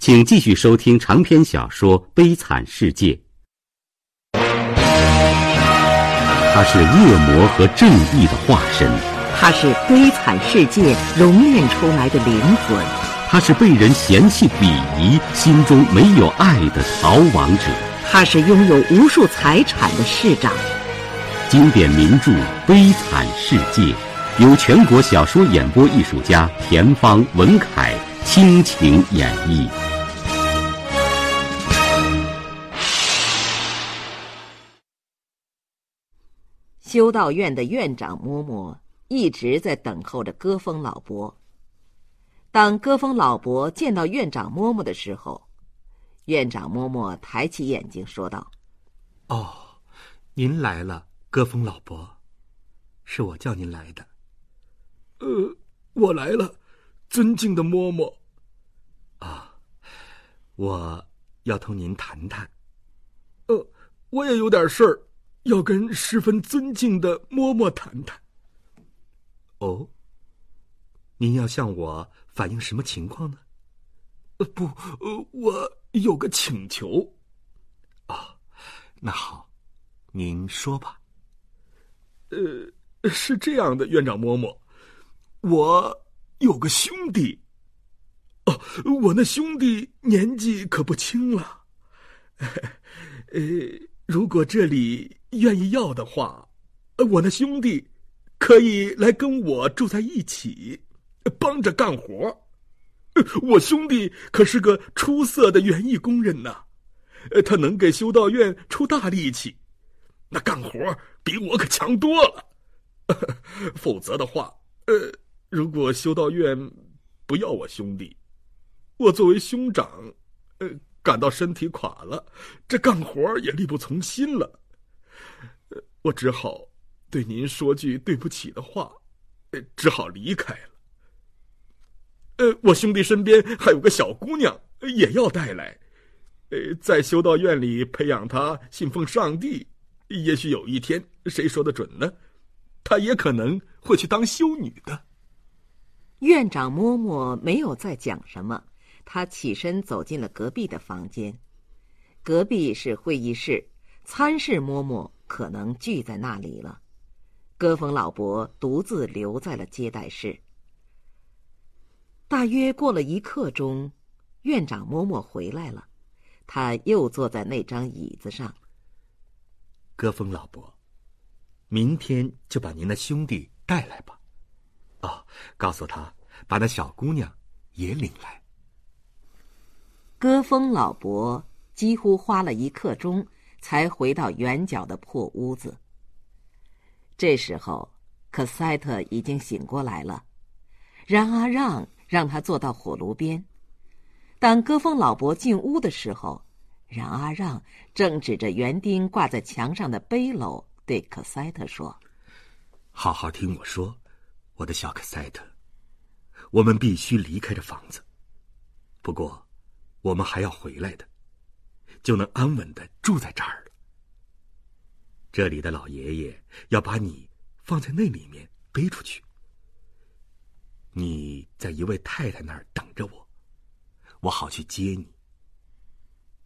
请继续收听长篇小说《悲惨世界》，他是恶魔和正义的化身，他是悲惨世界熔炼出来的灵魂，他是被人嫌弃鄙夷、心中没有爱的逃亡者，他是拥有无数财产的市长。经典名著《悲惨世界》，由全国小说演播艺术家田方、文凯倾情演绎。修道院的院长嬷嬷一直在等候着歌风老伯。当歌风老伯见到院长嬷嬷的时候，院长嬷嬷抬起眼睛说道：“哦，您来了，歌风老伯，是我叫您来的。呃，我来了，尊敬的嬷嬷。啊，我要同您谈谈。呃，我也有点事儿。”要跟十分尊敬的嬷嬷谈谈。哦，您要向我反映什么情况呢？呃，不，我有个请求。哦，那好，您说吧。呃，是这样的，院长嬷嬷，我有个兄弟。哦，我那兄弟年纪可不轻了。呃，如果这里……愿意要的话，我那兄弟可以来跟我住在一起，帮着干活。我兄弟可是个出色的园艺工人呐，他能给修道院出大力气，那干活比我可强多了。否则的话，呃，如果修道院不要我兄弟，我作为兄长，呃，感到身体垮了，这干活也力不从心了。我只好对您说句对不起的话，只好离开了。呃，我兄弟身边还有个小姑娘，也要带来，呃，在修道院里培养她信奉上帝，也许有一天谁说的准呢？她也可能会去当修女的。院长嬷嬷没有再讲什么，她起身走进了隔壁的房间。隔壁是会议室，参事嬷嬷。可能聚在那里了，戈峰老伯独自留在了接待室。大约过了一刻钟，院长嬷嬷回来了，他又坐在那张椅子上。戈峰老伯，明天就把您的兄弟带来吧，哦，告诉他把那小姑娘也领来。戈峰老伯几乎花了一刻钟。才回到圆角的破屋子。这时候，可塞特已经醒过来了。冉阿让让他坐到火炉边。当戈峰老伯进屋的时候，冉阿让正指着园丁挂在墙上的背篓，对可塞特说：“好好听我说，我的小克塞特，我们必须离开这房子。不过，我们还要回来的。”就能安稳的住在这儿了。这里的老爷爷要把你放在那里面背出去。你在一位太太那儿等着我，我好去接你。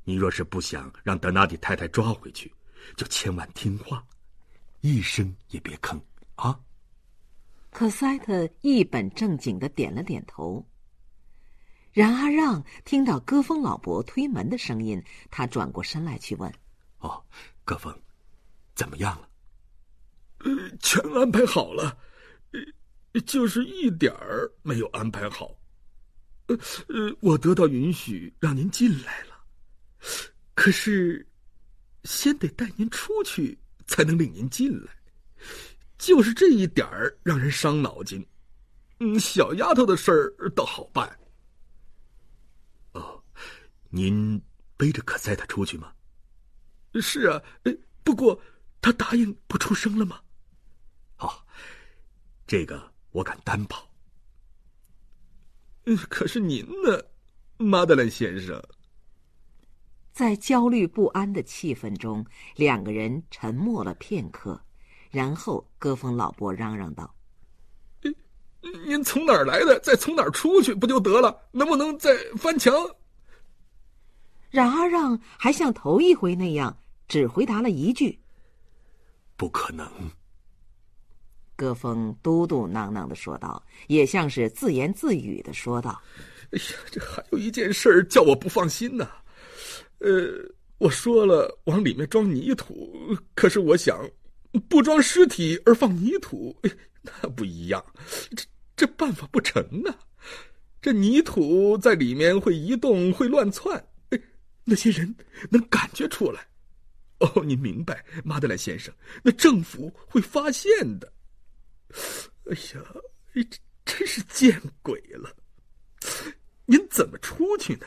你若是不想让德纳迪太太抓回去，就千万听话，一声也别吭啊！可塞特一本正经的点了点头。冉阿让听到歌风老伯推门的声音，他转过身来去问：“哦，歌风，怎么样了？”“呃，全安排好了，就是一点儿没有安排好。呃，呃，我得到允许让您进来了，可是先得带您出去才能领您进来，就是这一点儿让人伤脑筋。嗯，小丫头的事儿倒好办。”您背着可塞他出去吗？是啊，不过他答应不出声了吗？哦，这个我敢担保。可是您呢，马德兰先生？在焦虑不安的气氛中，两个人沉默了片刻，然后戈峰老伯嚷嚷道：“您从哪儿来的？再从哪儿出去不就得了？能不能再翻墙？”冉阿让还像头一回那样，只回答了一句：“不可能。”歌峰嘟嘟囔囔的说道，也像是自言自语的说道：“哎呀，这还有一件事叫我不放心呢。呃，我说了往里面装泥土，可是我想不装尸体而放泥土，那不一样。这这办法不成啊！这泥土在里面会移动，会乱窜。”那些人能感觉出来。哦，您明白，马德兰先生，那政府会发现的。哎呀，真真是见鬼了！您怎么出去呢？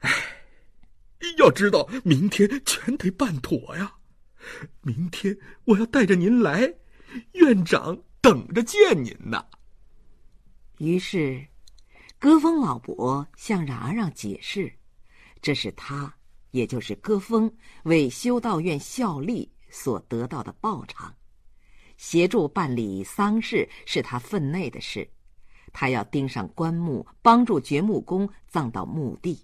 哎，要知道，明天全得办妥呀。明天我要带着您来，院长等着见您呢。于是，戈峰老伯向然然解释。这是他，也就是戈峰为修道院效力所得到的报偿。协助办理丧事是他分内的事，他要盯上棺木，帮助掘墓工葬到墓地。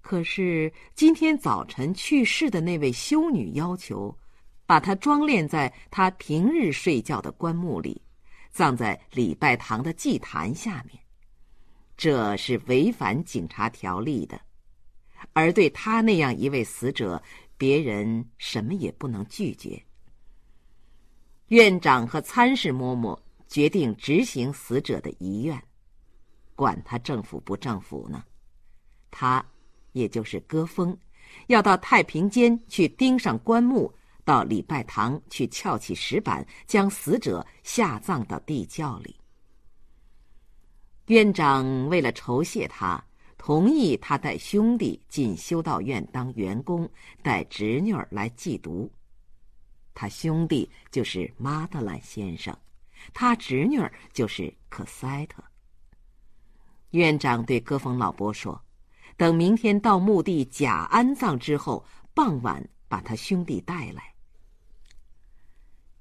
可是今天早晨去世的那位修女要求，把她装殓在她平日睡觉的棺木里，葬在礼拜堂的祭坛下面。这是违反警察条例的。而对他那样一位死者，别人什么也不能拒绝。院长和参事嬷嬷决定执行死者的遗愿，管他政府不政府呢？他，也就是戈峰，要到太平间去钉上棺木，到礼拜堂去撬起石板，将死者下葬到地窖里。院长为了酬谢他。同意他带兄弟进修道院当员工，带侄女儿来寄读。他兄弟就是马德兰先生，他侄女儿就是可塞特。院长对戈冯老伯说：“等明天到墓地假安葬之后，傍晚把他兄弟带来。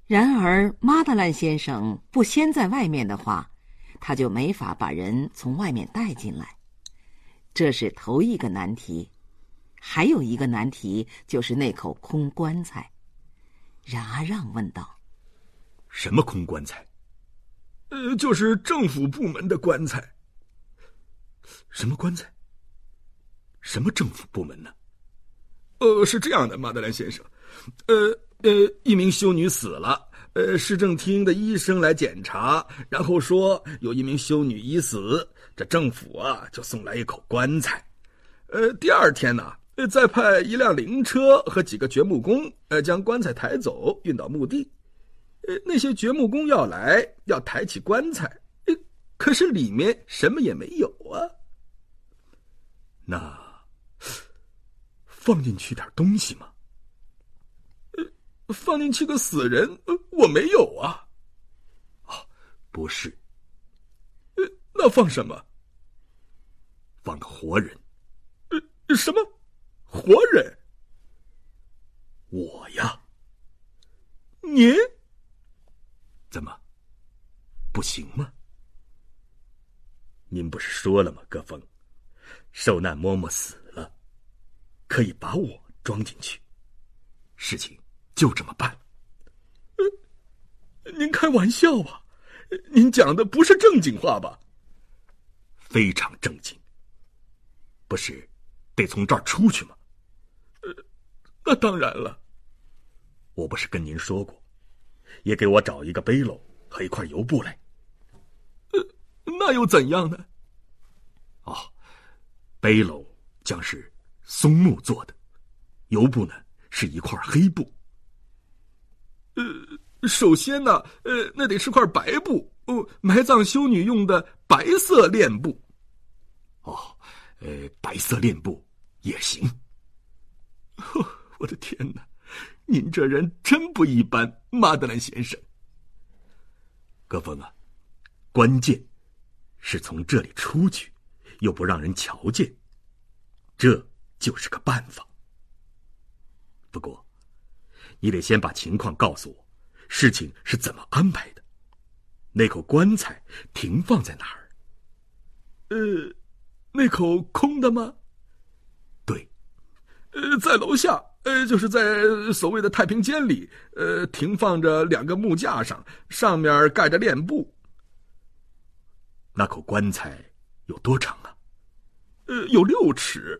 然而马德兰先生不先在外面的话，他就没法把人从外面带进来。”这是头一个难题，还有一个难题就是那口空棺材。冉阿让问道：“什么空棺材？”“呃，就是政府部门的棺材。”“什么棺材？”“什么政府部门呢？”“呃，是这样的，马德兰先生，呃呃，一名修女死了。”呃，市政厅的医生来检查，然后说有一名修女已死。这政府啊，就送来一口棺材。呃，第二天呢，再派一辆灵车和几个掘墓工，呃，将棺材抬走，运到墓地。呃，那些掘墓工要来，要抬起棺材，可是里面什么也没有啊。那放进去点东西吗？放进去个死人，我没有啊。哦，不是。那放什么？放个活人。呃，什么？活人。我呀。您。怎么？不行吗？您不是说了吗？葛峰，受难嬷嬷死了，可以把我装进去。事情。就这么办，您开玩笑吧？您讲的不是正经话吧？非常正经。不是，得从这儿出去吗？呃，那当然了。我不是跟您说过，也给我找一个背篓和一块油布来。呃，那又怎样呢？哦，背篓将是松木做的，油布呢是一块黑布。呃，首先呢，呃，那得是块白布，哦、埋葬修女用的白色殓布。哦，呃，白色殓布也行。呵，我的天哪，您这人真不一般，马德兰先生。戈峰啊，关键是从这里出去，又不让人瞧见，这就是个办法。不过。你得先把情况告诉我，事情是怎么安排的？那口棺材停放在哪儿？呃，那口空的吗？对。呃，在楼下，呃，就是在所谓的太平间里，呃，停放着两个木架上，上面盖着殓布。那口棺材有多长啊？呃，有六尺。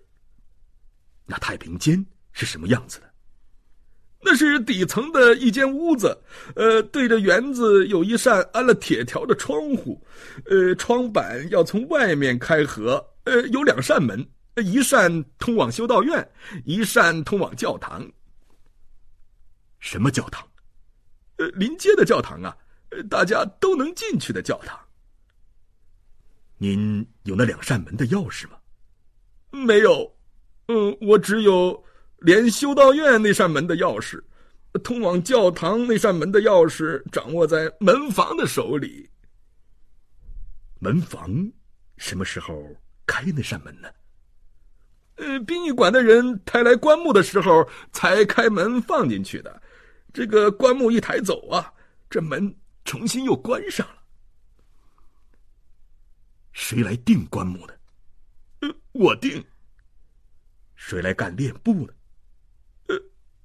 那太平间是什么样子的？那是底层的一间屋子，呃，对着园子有一扇安了铁条的窗户，呃，窗板要从外面开合，呃，有两扇门，一扇通往修道院，一扇通往教堂。什么教堂？呃，临街的教堂啊，大家都能进去的教堂。您有那两扇门的钥匙吗？没有，嗯，我只有。连修道院那扇门的钥匙，通往教堂那扇门的钥匙，掌握在门房的手里。门房什么时候开那扇门呢？呃，殡仪馆的人抬来棺木的时候才开门放进去的。这个棺木一抬走啊，这门重新又关上了。谁来定棺木呢？呃，我定。谁来干练布呢？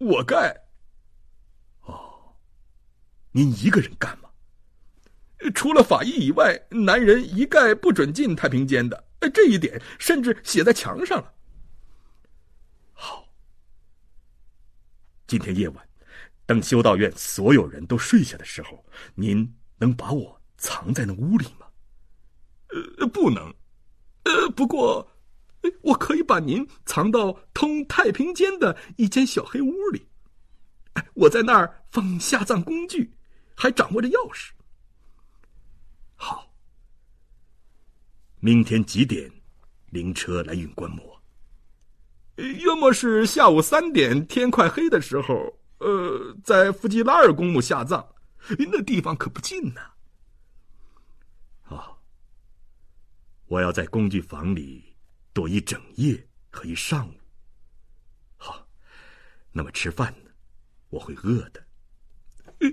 我盖。哦，您一个人干吗？除了法医以外，男人一概不准进太平间的，这一点甚至写在墙上了。好，今天夜晚，等修道院所有人都睡下的时候，您能把我藏在那屋里吗？呃，不能。呃，不过。我可以把您藏到通太平间的一间小黑屋里，我在那儿放下葬工具，还掌握着钥匙。好，明天几点灵车来运棺木？约莫是下午三点，天快黑的时候。呃，在富吉拉尔公墓下葬，离那地方可不近呢。哦，我要在工具房里。躲一整夜和一上午。好，那么吃饭呢？我会饿的。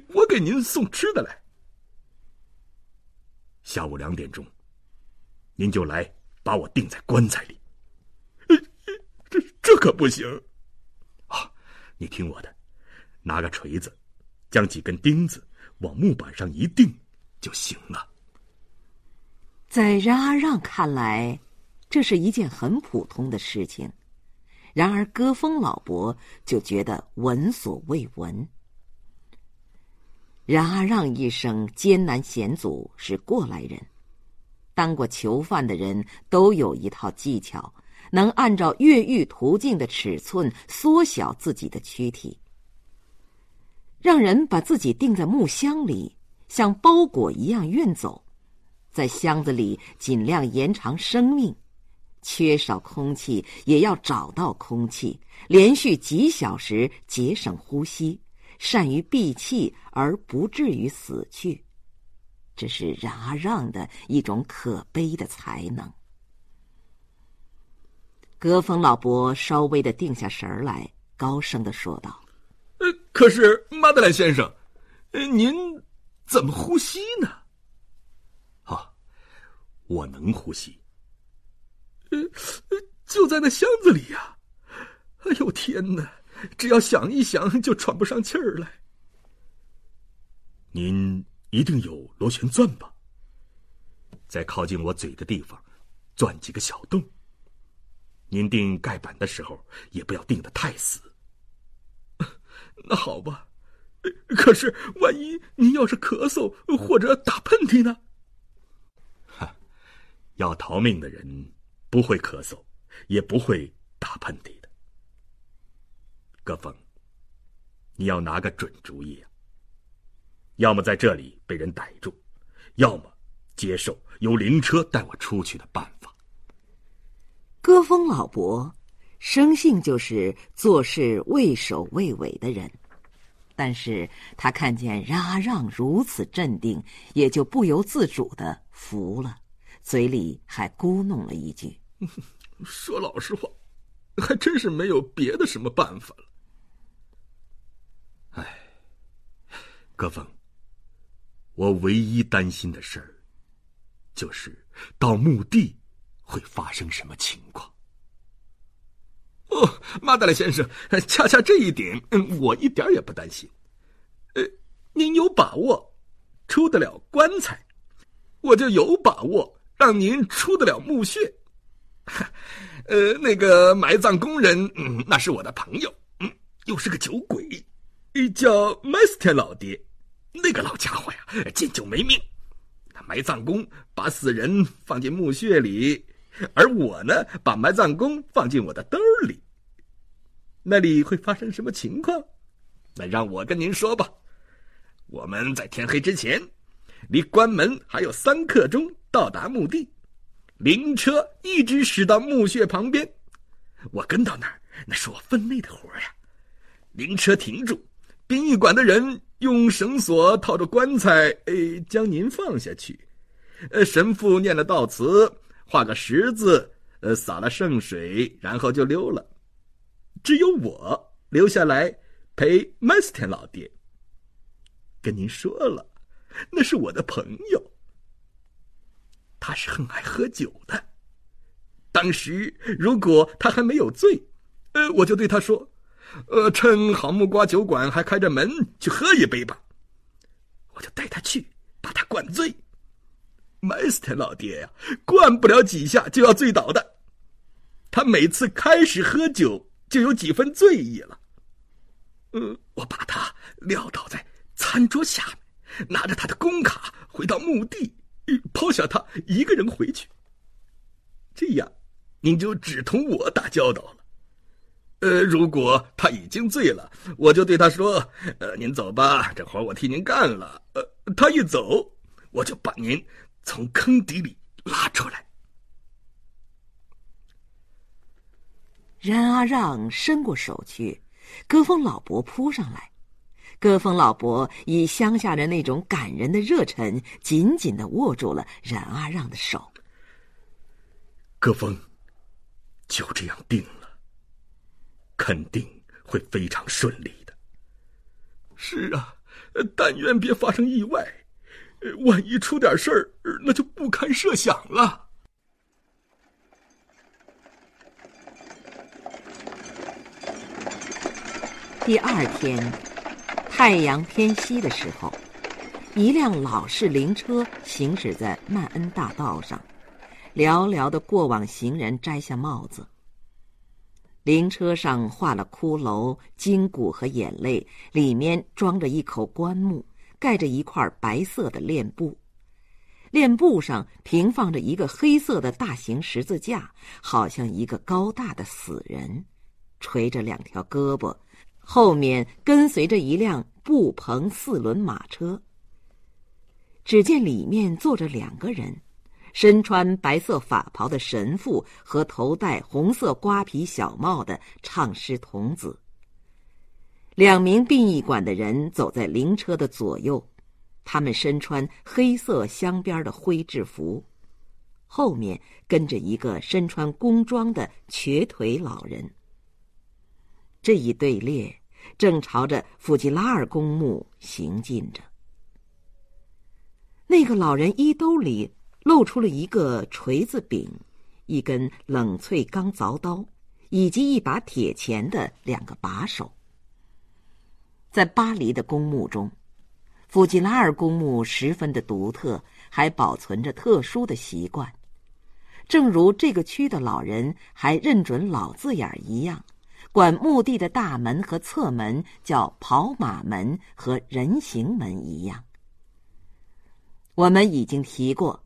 我给您送吃的来。下午两点钟，您就来把我钉在棺材里。这这可不行。啊，你听我的，拿个锤子，将几根钉子往木板上一钉就行了。在冉阿让看来。这是一件很普通的事情，然而歌风老伯就觉得闻所未闻。冉阿让一生艰难险阻是过来人，当过囚犯的人都有一套技巧，能按照越狱途径的尺寸缩小自己的躯体，让人把自己定在木箱里，像包裹一样运走，在箱子里尽量延长生命。缺少空气也要找到空气，连续几小时节省呼吸，善于闭气而不至于死去，这是冉阿让的一种可悲的才能。格丰老伯稍微的定下神儿来，高声的说道：“呃，可是，马德莱先生，呃，您怎么呼吸呢？”“啊，我能呼吸。”呃，就在那箱子里呀！哎呦天哪，只要想一想就喘不上气儿来。您一定有螺旋钻吧？在靠近我嘴的地方钻几个小洞。您钉盖板的时候也不要钉得太死。那好吧，可是万一您要是咳嗽或者打喷嚏呢？哈，要逃命的人。不会咳嗽，也不会打喷嚏的。歌峰，你要拿个准主意啊！要么在这里被人逮住，要么接受由灵车带我出去的办法。歌峰老伯生性就是做事畏首畏尾的人，但是他看见嚷让如此镇定，也就不由自主的服了。嘴里还咕哝了一句：“ 说老实话，还真是没有别的什么办法了。”哎，格我唯一担心的事儿，就是到墓地会发生什么情况。哦，马德莱先生，恰恰这一点，我一点也不担心。呃，您有把握出得了棺材，我就有把握。让您出得了墓穴，呃，那个埋葬工人，那是我的朋友，又是个酒鬼，叫麦斯 r 老爹，那个老家伙呀，见酒没命。埋葬工把死人放进墓穴里，而我呢，把埋葬工放进我的兜里。那里会发生什么情况？那让我跟您说吧。我们在天黑之前，离关门还有三刻钟。到达墓地，灵车一直驶到墓穴旁边，我跟到那儿，那是我分内的活呀。灵车停住，殡仪馆的人用绳索套着棺材，诶，将您放下去。呃，神父念了悼词，画个十字，呃，洒了圣水，然后就溜了。只有我留下来陪麦斯天老爹。跟您说了，那是我的朋友。他是很爱喝酒的。当时如果他还没有醉，呃，我就对他说：“呃，趁好木瓜酒馆还开着门，去喝一杯吧。”我就带他去，把他灌醉。麦斯提老爹呀，灌不了几下就要醉倒的。他每次开始喝酒就有几分醉意了。嗯，我把他撂倒在餐桌下面，拿着他的工卡回到墓地。抛下他一个人回去。这样，您就只同我打交道了。呃，如果他已经醉了，我就对他说：“呃，您走吧，这活我替您干了。”呃，他一走，我就把您从坑底里拉出来。任阿让伸过手去，跟风老伯扑上来。戈峰老伯以乡下人那种感人的热忱，紧紧的握住了冉阿让的手。戈峰，就这样定了，肯定会非常顺利的。是啊，但愿别发生意外，万一出点事儿，那就不堪设想了。第二天。太阳偏西的时候，一辆老式灵车行驶在曼恩大道上，寥寥的过往行人摘下帽子。灵车上画了骷髅、筋骨和眼泪，里面装着一口棺木，盖着一块白色的殓布，殓布上平放着一个黑色的大型十字架，好像一个高大的死人，垂着两条胳膊。后面跟随着一辆布蓬四轮马车，只见里面坐着两个人：身穿白色法袍的神父和头戴红色瓜皮小帽的唱诗童子。两名殡仪馆的人走在灵车的左右，他们身穿黑色镶边的灰制服。后面跟着一个身穿工装的瘸腿老人。这一队列正朝着弗吉拉尔公墓行进着。那个老人衣兜里露出了一个锤子柄、一根冷脆钢凿刀以及一把铁钳的两个把手。在巴黎的公墓中，弗吉拉尔公墓十分的独特，还保存着特殊的习惯，正如这个区的老人还认准老字眼一样。管墓地的大门和侧门叫跑马门和人行门一样。我们已经提过，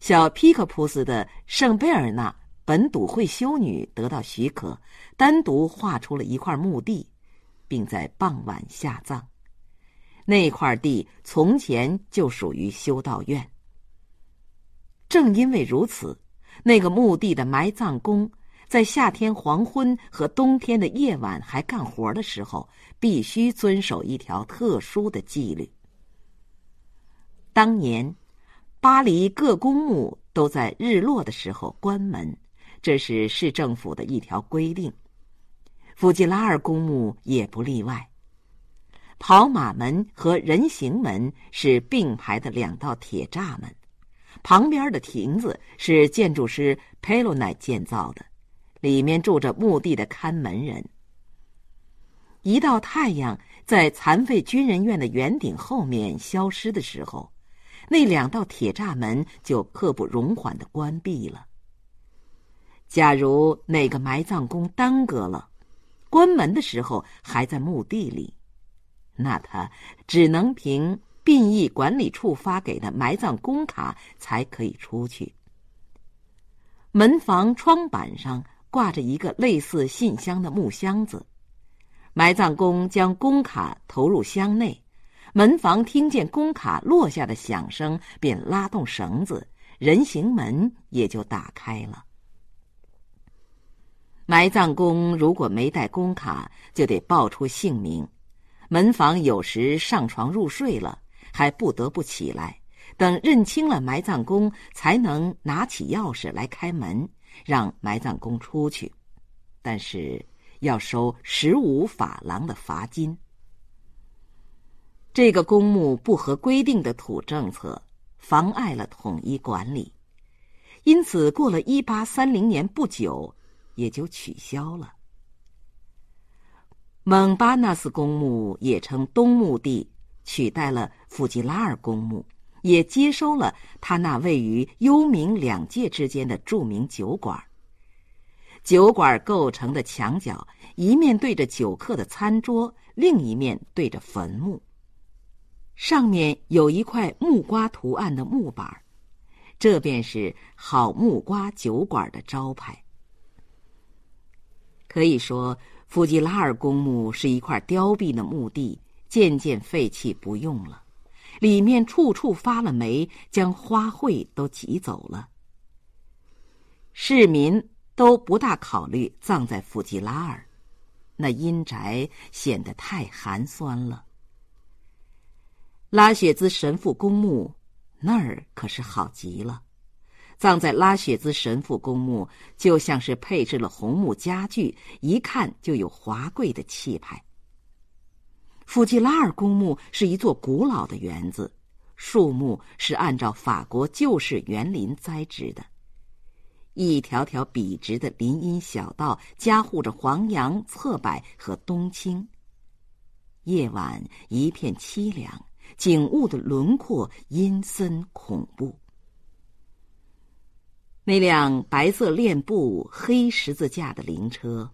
小皮克普斯的圣贝尔纳本笃会修女得到许可，单独画出了一块墓地，并在傍晚下葬。那块地从前就属于修道院。正因为如此，那个墓地的埋葬工。在夏天黄昏和冬天的夜晚还干活的时候，必须遵守一条特殊的纪律。当年，巴黎各公墓都在日落的时候关门，这是市政府的一条规定。弗吉拉尔公墓也不例外。跑马门和人行门是并排的两道铁栅门，旁边的亭子是建筑师佩洛奈建造的。里面住着墓地的看门人。一道太阳在残废军人院的圆顶后面消失的时候，那两道铁栅门就刻不容缓的关闭了。假如哪个埋葬工耽搁了，关门的时候还在墓地里，那他只能凭殡仪管理处发给的埋葬工卡才可以出去。门房窗板上。挂着一个类似信箱的木箱子，埋葬工将工卡投入箱内，门房听见工卡落下的响声，便拉动绳子，人形门也就打开了。埋葬工如果没带工卡，就得报出姓名。门房有时上床入睡了，还不得不起来，等认清了埋葬工，才能拿起钥匙来开门。让埋葬工出去，但是要收十五法郎的罚金。这个公墓不合规定的土政策，妨碍了统一管理，因此过了一八三零年不久，也就取消了。蒙巴纳斯公墓也称东墓地，取代了富吉拉尔公墓。也接收了他那位于幽冥两界之间的著名酒馆。酒馆构成的墙角，一面对着酒客的餐桌，另一面对着坟墓。上面有一块木瓜图案的木板，这便是“好木瓜酒馆”的招牌。可以说，弗吉拉尔公墓是一块凋敝的墓地，渐渐废弃不用了。里面处处发了霉，将花卉都挤走了。市民都不大考虑葬在弗吉拉尔，那阴宅显得太寒酸了。拉雪兹神父公墓那儿可是好极了，葬在拉雪兹神父公墓就像是配置了红木家具，一看就有华贵的气派。富吉拉尔公墓是一座古老的园子，树木是按照法国旧式园林栽植的。一条条笔直的林荫小道加护着黄杨、侧柏和冬青。夜晚一片凄凉，景物的轮廓阴森恐怖。那辆白色练布、黑十字架的灵车，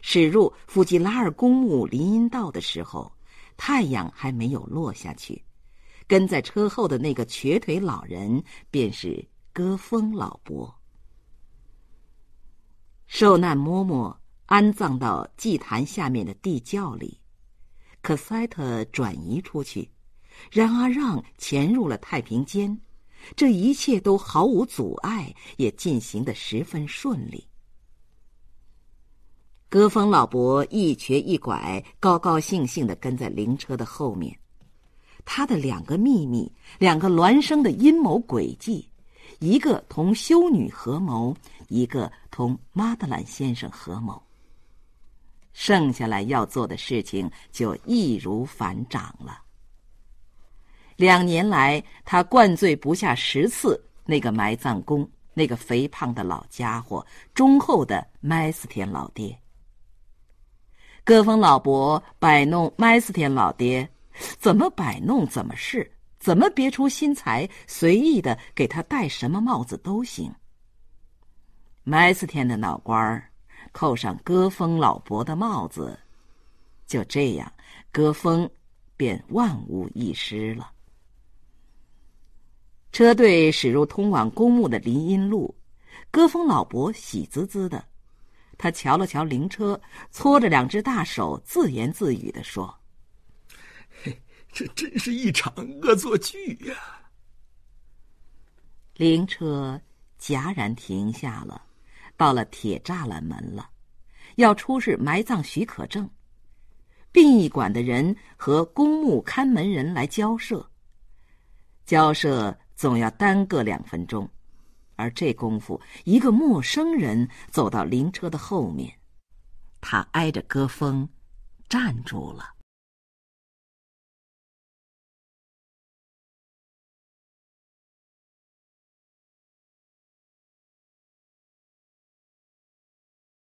驶入富吉拉尔公墓林荫道的时候。太阳还没有落下去，跟在车后的那个瘸腿老人便是戈风老伯。受难嬷嬷安葬到祭坛下面的地窖里，可塞特转移出去，然阿让潜入了太平间，这一切都毫无阻碍，也进行的十分顺利。戈风老伯一瘸一拐，高高兴兴地跟在灵车的后面。他的两个秘密，两个孪生的阴谋诡计，一个同修女合谋，一个同马德兰先生合谋。剩下来要做的事情就易如反掌了。两年来，他灌醉不下十次那个埋葬工，那个肥胖的老家伙，忠厚的麦斯田老爹。戈峰老伯摆弄麦斯天老爹，怎么摆弄怎么试，怎么别出心裁，随意的给他戴什么帽子都行。麦斯天的脑瓜儿扣上戈峰老伯的帽子，就这样，戈峰便万无一失了。车队驶入通往公墓的林荫路，戈峰老伯喜滋滋的。他瞧了瞧灵车，搓着两只大手，自言自语的说：“嘿，这真是一场恶作剧呀！”灵车戛然停下了，到了铁栅栏门了，要出示埋葬许可证，殡仪馆的人和公墓看门人来交涉，交涉总要耽搁两分钟。而这功夫，一个陌生人走到灵车的后面，他挨着歌风，站住了。